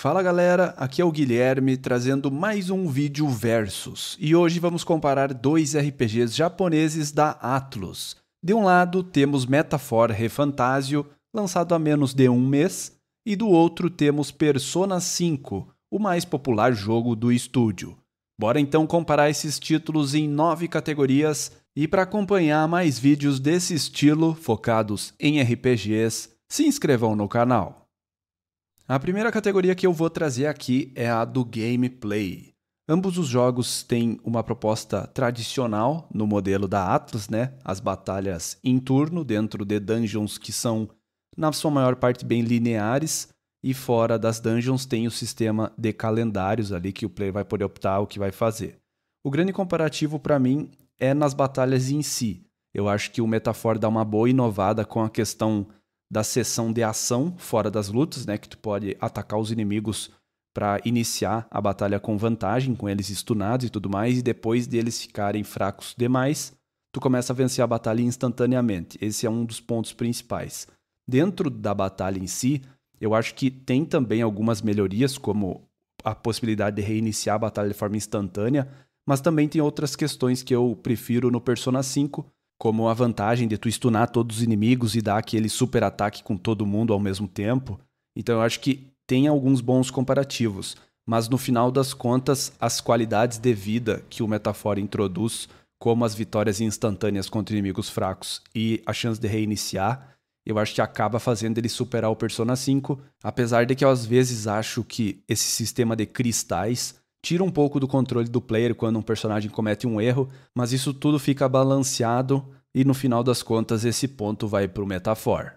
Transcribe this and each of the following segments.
Fala galera, aqui é o Guilherme trazendo mais um vídeo versus e hoje vamos comparar dois RPGs japoneses da Atlus. De um lado temos Metafor Refantasio, lançado há menos de um mês, e do outro temos Persona 5, o mais popular jogo do estúdio. Bora então comparar esses títulos em nove categorias e para acompanhar mais vídeos desse estilo focados em RPGs, se inscrevam no canal. A primeira categoria que eu vou trazer aqui é a do gameplay. Ambos os jogos têm uma proposta tradicional no modelo da Atlas, né? As batalhas em turno dentro de dungeons que são, na sua maior parte, bem lineares, e fora das dungeons tem o sistema de calendários ali que o player vai poder optar o que vai fazer. O grande comparativo para mim é nas batalhas em si. Eu acho que o Metafor dá uma boa inovada com a questão da sessão de ação fora das lutas, né, que tu pode atacar os inimigos para iniciar a batalha com vantagem, com eles estunados e tudo mais, e depois deles ficarem fracos demais, tu começa a vencer a batalha instantaneamente. Esse é um dos pontos principais. Dentro da batalha em si, eu acho que tem também algumas melhorias, como a possibilidade de reiniciar a batalha de forma instantânea, mas também tem outras questões que eu prefiro no Persona 5, como a vantagem de tu stunar todos os inimigos e dar aquele super ataque com todo mundo ao mesmo tempo. Então eu acho que tem alguns bons comparativos, mas no final das contas, as qualidades de vida que o Metafora introduz, como as vitórias instantâneas contra inimigos fracos e a chance de reiniciar, eu acho que acaba fazendo ele superar o Persona 5, apesar de que eu às vezes acho que esse sistema de cristais tira um pouco do controle do player quando um personagem comete um erro, mas isso tudo fica balanceado e no final das contas esse ponto vai para o Metafor.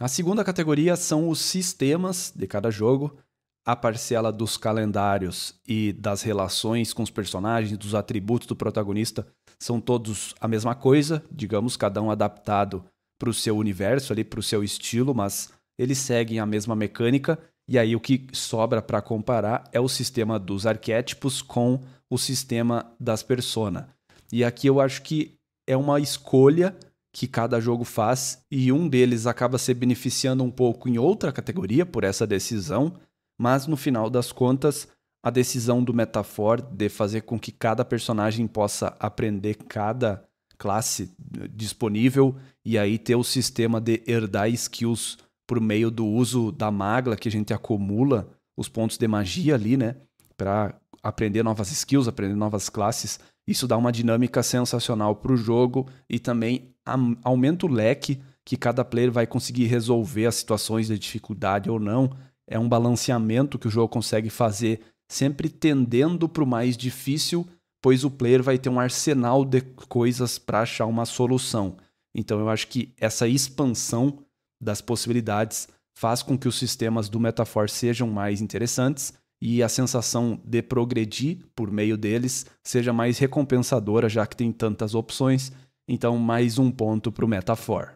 A segunda categoria são os sistemas de cada jogo, a parcela dos calendários e das relações com os personagens, dos atributos do protagonista, são todos a mesma coisa, digamos, cada um adaptado para o seu universo, ali para o seu estilo, mas eles seguem a mesma mecânica e aí o que sobra para comparar é o sistema dos arquétipos com o sistema das persona. E aqui eu acho que é uma escolha que cada jogo faz e um deles acaba se beneficiando um pouco em outra categoria por essa decisão, mas no final das contas, a decisão do Metafor de fazer com que cada personagem possa aprender cada classe eh, disponível e aí ter o sistema de herdar skills por meio do uso da magla que a gente acumula os pontos de magia ali, né? Para aprender novas skills, aprender novas classes. Isso dá uma dinâmica sensacional para o jogo e também aumenta o leque que cada player vai conseguir resolver as situações de dificuldade ou não. É um balanceamento que o jogo consegue fazer, sempre tendendo para o mais difícil, pois o player vai ter um arsenal de coisas para achar uma solução. Então eu acho que essa expansão das possibilidades faz com que os sistemas do Metaphor sejam mais interessantes e a sensação de progredir por meio deles seja mais recompensadora, já que tem tantas opções. Então, mais um ponto para o Metaphor.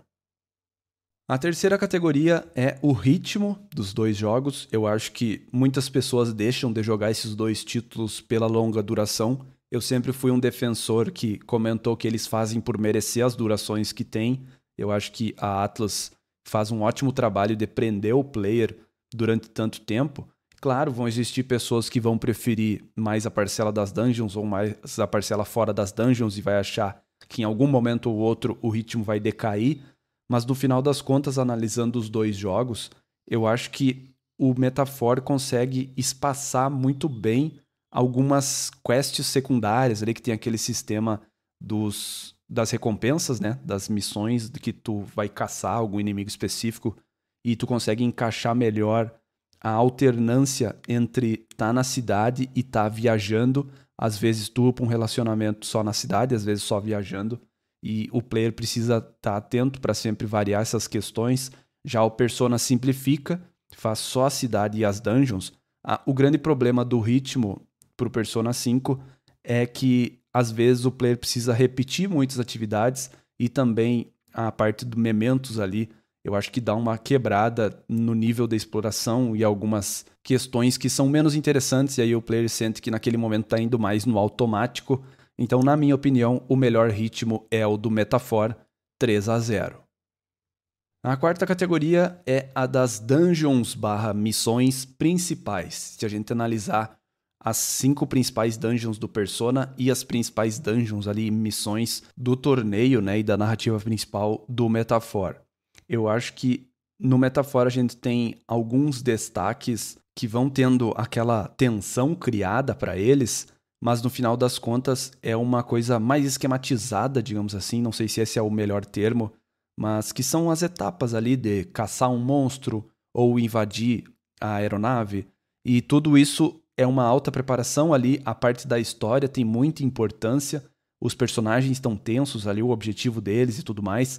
A terceira categoria é o ritmo dos dois jogos. Eu acho que muitas pessoas deixam de jogar esses dois títulos pela longa duração. Eu sempre fui um defensor que comentou que eles fazem por merecer as durações que têm. Eu acho que a Atlas faz um ótimo trabalho de prender o player durante tanto tempo, claro, vão existir pessoas que vão preferir mais a parcela das dungeons ou mais a parcela fora das dungeons e vai achar que em algum momento ou outro o ritmo vai decair, mas no final das contas, analisando os dois jogos, eu acho que o Metafor consegue espaçar muito bem algumas quests secundárias ali que tem aquele sistema dos das recompensas, né? Das missões que tu vai caçar algum inimigo específico e tu consegue encaixar melhor a alternância entre tá na cidade e tá viajando. Às vezes tu pra um relacionamento só na cidade, às vezes só viajando. E o player precisa estar tá atento para sempre variar essas questões. Já o Persona simplifica, faz só a cidade e as dungeons. Ah, o grande problema do ritmo para o Persona 5 é que às vezes o player precisa repetir muitas atividades e também a parte do mementos ali, eu acho que dá uma quebrada no nível da exploração e algumas questões que são menos interessantes, e aí o player sente que naquele momento está indo mais no automático. Então, na minha opinião, o melhor ritmo é o do Metafor 3 a 0. A quarta categoria é a das dungeons barra missões principais. Se a gente analisar as cinco principais dungeons do Persona e as principais dungeons ali, missões do torneio, né, e da narrativa principal do Metafor. Eu acho que no Metafor a gente tem alguns destaques que vão tendo aquela tensão criada para eles, mas no final das contas é uma coisa mais esquematizada, digamos assim, não sei se esse é o melhor termo, mas que são as etapas ali de caçar um monstro ou invadir a aeronave, e tudo isso é uma alta preparação ali, a parte da história tem muita importância, os personagens estão tensos ali, o objetivo deles e tudo mais,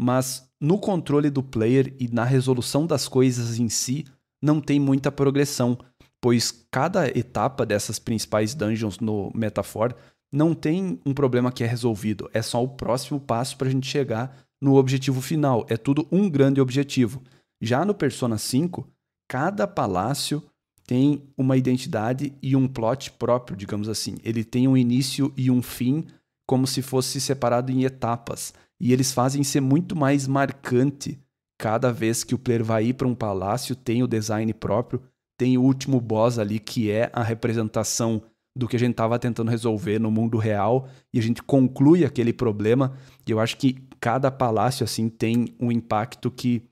mas no controle do player e na resolução das coisas em si, não tem muita progressão, pois cada etapa dessas principais dungeons no Metaphor não tem um problema que é resolvido, é só o próximo passo para a gente chegar no objetivo final, é tudo um grande objetivo. Já no Persona 5, cada palácio tem uma identidade e um plot próprio, digamos assim. Ele tem um início e um fim, como se fosse separado em etapas. E eles fazem ser muito mais marcante cada vez que o player vai ir para um palácio, tem o design próprio, tem o último boss ali, que é a representação do que a gente estava tentando resolver no mundo real, e a gente conclui aquele problema. E eu acho que cada palácio assim tem um impacto que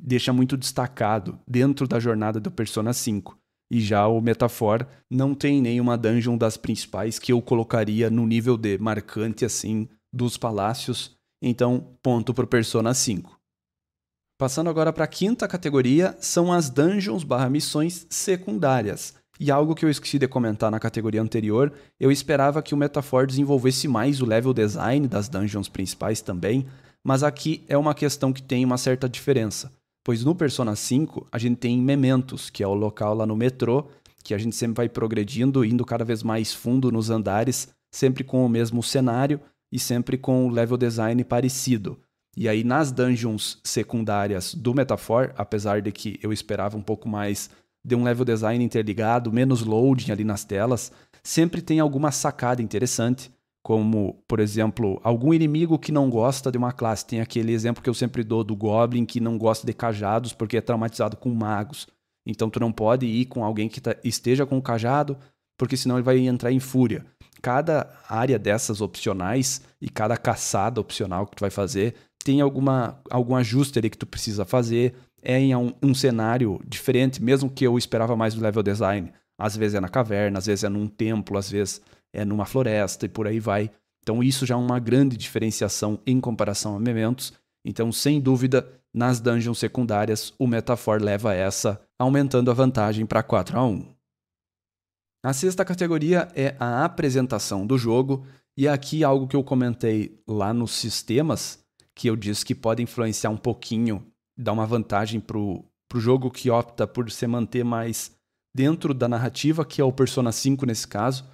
deixa muito destacado dentro da jornada do Persona 5. E já o Metafor não tem nenhuma dungeon das principais que eu colocaria no nível de marcante assim dos palácios, então ponto para Persona 5. Passando agora para a quinta categoria, são as dungeons barra missões secundárias. E algo que eu esqueci de comentar na categoria anterior, eu esperava que o Metafor desenvolvesse mais o level design das dungeons principais também, mas aqui é uma questão que tem uma certa diferença. Pois no Persona 5, a gente tem Mementos, que é o local lá no metrô, que a gente sempre vai progredindo, indo cada vez mais fundo nos andares, sempre com o mesmo cenário e sempre com o level design parecido. E aí nas dungeons secundárias do Metafor, apesar de que eu esperava um pouco mais de um level design interligado, menos loading ali nas telas, sempre tem alguma sacada interessante como, por exemplo, algum inimigo que não gosta de uma classe. Tem aquele exemplo que eu sempre dou do Goblin que não gosta de cajados porque é traumatizado com magos. Então tu não pode ir com alguém que tá, esteja com o cajado, porque senão ele vai entrar em fúria. Cada área dessas opcionais e cada caçada opcional que tu vai fazer tem alguma, algum ajuste ali que tu precisa fazer. É em um, um cenário diferente, mesmo que eu esperava mais do level design. Às vezes é na caverna, às vezes é num templo, às vezes é numa floresta e por aí vai. Então isso já é uma grande diferenciação em comparação a Mementos. Então, sem dúvida, nas dungeons secundárias, o Metafor leva essa, aumentando a vantagem para 4 a 1. A sexta categoria é a apresentação do jogo, e aqui algo que eu comentei lá nos sistemas, que eu disse que pode influenciar um pouquinho, dar uma vantagem para o jogo que opta por se manter mais dentro da narrativa, que é o Persona 5 nesse caso,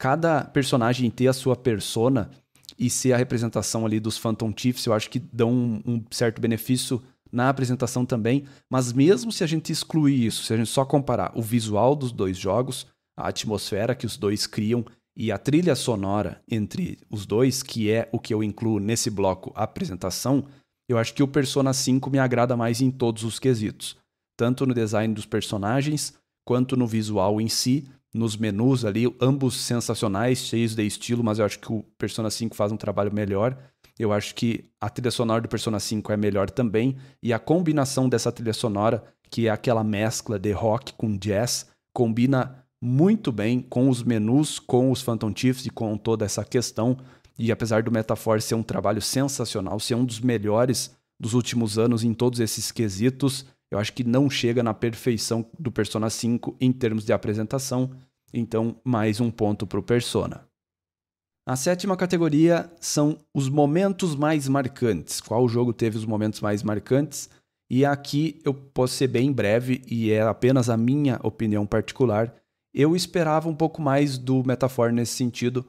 cada personagem ter a sua persona e ser a representação ali dos Phantom Chiefs, eu acho que dão um, um certo benefício na apresentação também. Mas mesmo se a gente excluir isso, se a gente só comparar o visual dos dois jogos, a atmosfera que os dois criam e a trilha sonora entre os dois, que é o que eu incluo nesse bloco apresentação, eu acho que o Persona 5 me agrada mais em todos os quesitos, tanto no design dos personagens quanto no visual em si, nos menus ali, ambos sensacionais, cheios de estilo, mas eu acho que o Persona 5 faz um trabalho melhor. Eu acho que a trilha sonora do Persona 5 é melhor também, e a combinação dessa trilha sonora, que é aquela mescla de rock com jazz, combina muito bem com os menus, com os Phantom Chiefs e com toda essa questão. E apesar do Metaforce ser um trabalho sensacional, ser um dos melhores dos últimos anos em todos esses quesitos, eu acho que não chega na perfeição do Persona 5 em termos de apresentação, então mais um ponto para o Persona. A sétima categoria são os momentos mais marcantes. Qual jogo teve os momentos mais marcantes? E aqui eu posso ser bem breve e é apenas a minha opinião particular. Eu esperava um pouco mais do Metafor nesse sentido.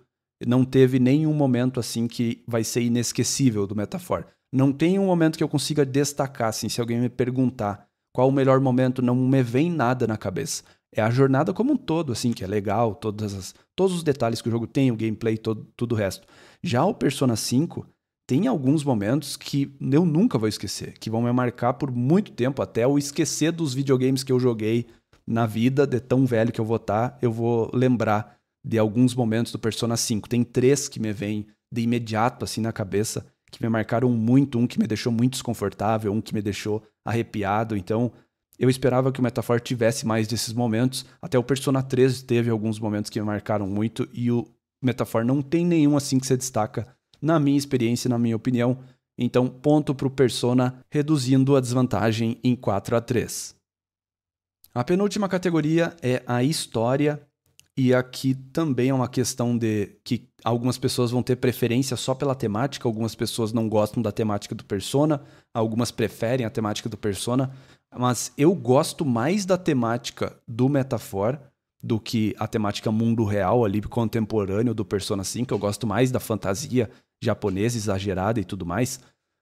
Não teve nenhum momento assim que vai ser inesquecível do Metafor. Não tem um momento que eu consiga destacar, assim, se alguém me perguntar qual o melhor momento, não me vem nada na cabeça. É a jornada como um todo, assim, que é legal, todas as, todos os detalhes que o jogo tem, o gameplay, todo, tudo o resto. Já o Persona 5 tem alguns momentos que eu nunca vou esquecer, que vão me marcar por muito tempo, até eu esquecer dos videogames que eu joguei na vida, de tão velho que eu vou estar, tá, eu vou lembrar de alguns momentos do Persona 5. Tem três que me vêm de imediato, assim, na cabeça, que me marcaram muito, um que me deixou muito desconfortável, um que me deixou arrepiado. Então, eu esperava que o Metafor tivesse mais desses momentos. Até o Persona 3 teve alguns momentos que me marcaram muito e o Metafor não tem nenhum assim que se destaca, na minha experiência, na minha opinião. Então, ponto para o Persona, reduzindo a desvantagem em 4 a 3. A penúltima categoria é a história. E aqui também é uma questão de que algumas pessoas vão ter preferência só pela temática, algumas pessoas não gostam da temática do Persona, algumas preferem a temática do Persona, mas eu gosto mais da temática do Metafor do que a temática mundo real ali contemporâneo do Persona 5. Eu gosto mais da fantasia japonesa exagerada e tudo mais,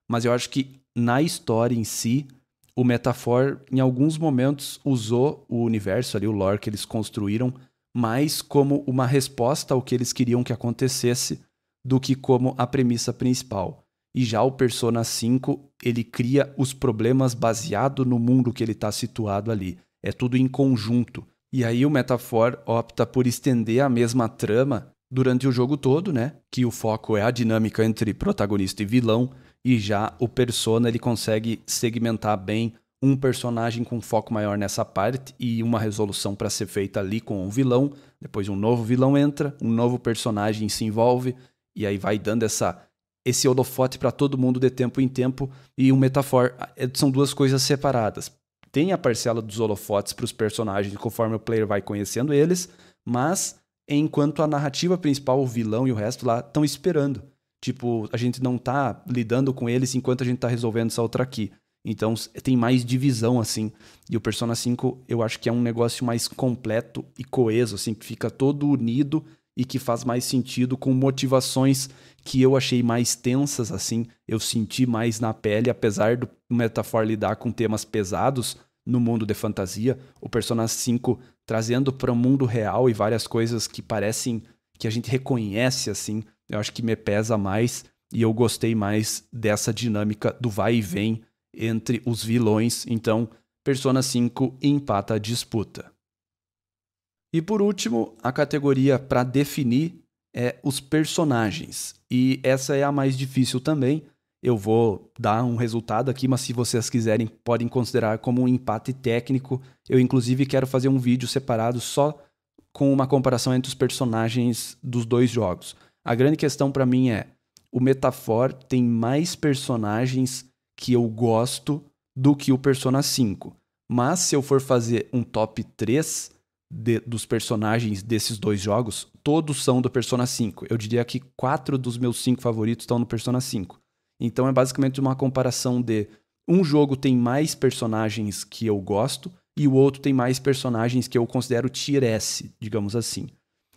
mas eu acho que na história em si, o Metafor em alguns momentos usou o universo ali, o lore que eles construíram mais como uma resposta ao que eles queriam que acontecesse do que como a premissa principal. E já o Persona 5, ele cria os problemas baseado no mundo que ele está situado ali. É tudo em conjunto. E aí o Metafor opta por estender a mesma trama durante o jogo todo, né? Que o foco é a dinâmica entre protagonista e vilão, e já o Persona ele consegue segmentar bem um personagem com foco maior nessa parte e uma resolução para ser feita ali com um vilão. Depois um novo vilão entra, um novo personagem se envolve e aí vai dando essa esse holofote para todo mundo de tempo em tempo e um metafor. É, são duas coisas separadas. Tem a parcela dos holofotes para os personagens conforme o player vai conhecendo eles, mas enquanto a narrativa principal, o vilão e o resto lá estão esperando. Tipo, a gente não tá lidando com eles enquanto a gente tá resolvendo essa outra aqui. Então tem mais divisão, assim. E o Persona 5 eu acho que é um negócio mais completo e coeso, assim, que fica todo unido e que faz mais sentido com motivações que eu achei mais tensas, assim. Eu senti mais na pele, apesar do Metafor lidar com temas pesados no mundo de fantasia. O Persona 5 trazendo para o mundo real e várias coisas que parecem que a gente reconhece, assim. Eu acho que me pesa mais e eu gostei mais dessa dinâmica do vai e vem entre os vilões, então Persona 5 empata a disputa. E por último, a categoria para definir é os personagens. E essa é a mais difícil também. Eu vou dar um resultado aqui, mas se vocês quiserem, podem considerar como um empate técnico. Eu, inclusive, quero fazer um vídeo separado só com uma comparação entre os personagens dos dois jogos. A grande questão para mim é: o Metafor tem mais personagens que eu gosto do que o Persona 5. Mas se eu for fazer um top 3 de, dos personagens desses dois jogos, todos são do Persona 5. Eu diria que quatro dos meus cinco favoritos estão no Persona 5. Então é basicamente uma comparação de um jogo tem mais personagens que eu gosto e o outro tem mais personagens que eu considero tier S, digamos assim.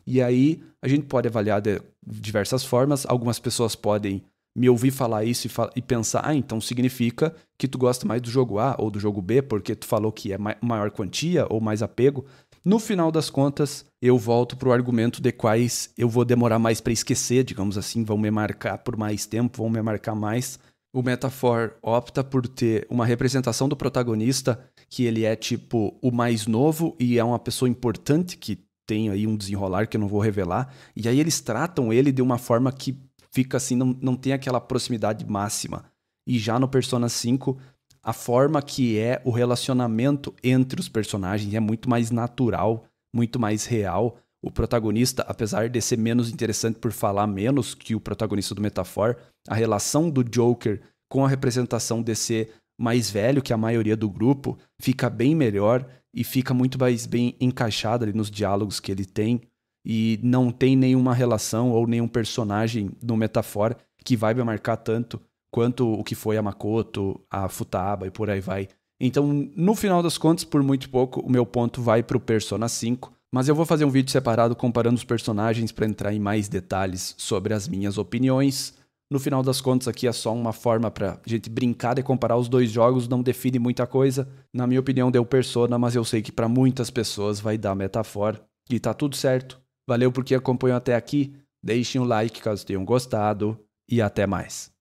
E aí a gente pode avaliar de diversas formas. Algumas pessoas podem me ouvir falar isso e, fa e, pensar, ah, então significa que tu gosta mais do jogo A ou do jogo B, porque tu falou que é ma maior quantia ou mais apego. No final das contas, eu volto para o argumento de quais eu vou demorar mais para esquecer, digamos assim, vão me marcar por mais tempo, vão me marcar mais. O Metafor opta por ter uma representação do protagonista que ele é tipo o mais novo e é uma pessoa importante que tem aí um desenrolar que eu não vou revelar. E aí eles tratam ele de uma forma que fica assim, não, não tem aquela proximidade máxima. E já no Persona 5, a forma que é o relacionamento entre os personagens é muito mais natural, muito mais real. O protagonista, apesar de ser menos interessante por falar menos que o protagonista do Metafor, a relação do Joker com a representação de ser mais velho que a maioria do grupo fica bem melhor e fica muito mais bem encaixada nos diálogos que ele tem e não tem nenhuma relação ou nenhum personagem no Metafora que vai me marcar tanto quanto o que foi a Makoto, a Futaba e por aí vai. Então, no final das contas, por muito pouco, o meu ponto vai para o Persona 5, mas eu vou fazer um vídeo separado comparando os personagens para entrar em mais detalhes sobre as minhas opiniões. No final das contas, aqui é só uma forma para gente brincar e comparar os dois jogos, não define muita coisa. Na minha opinião, deu Persona, mas eu sei que para muitas pessoas vai dar Metafor. E tá tudo certo. Valeu porque acompanhou até aqui. Deixem um like caso tenham gostado e até mais.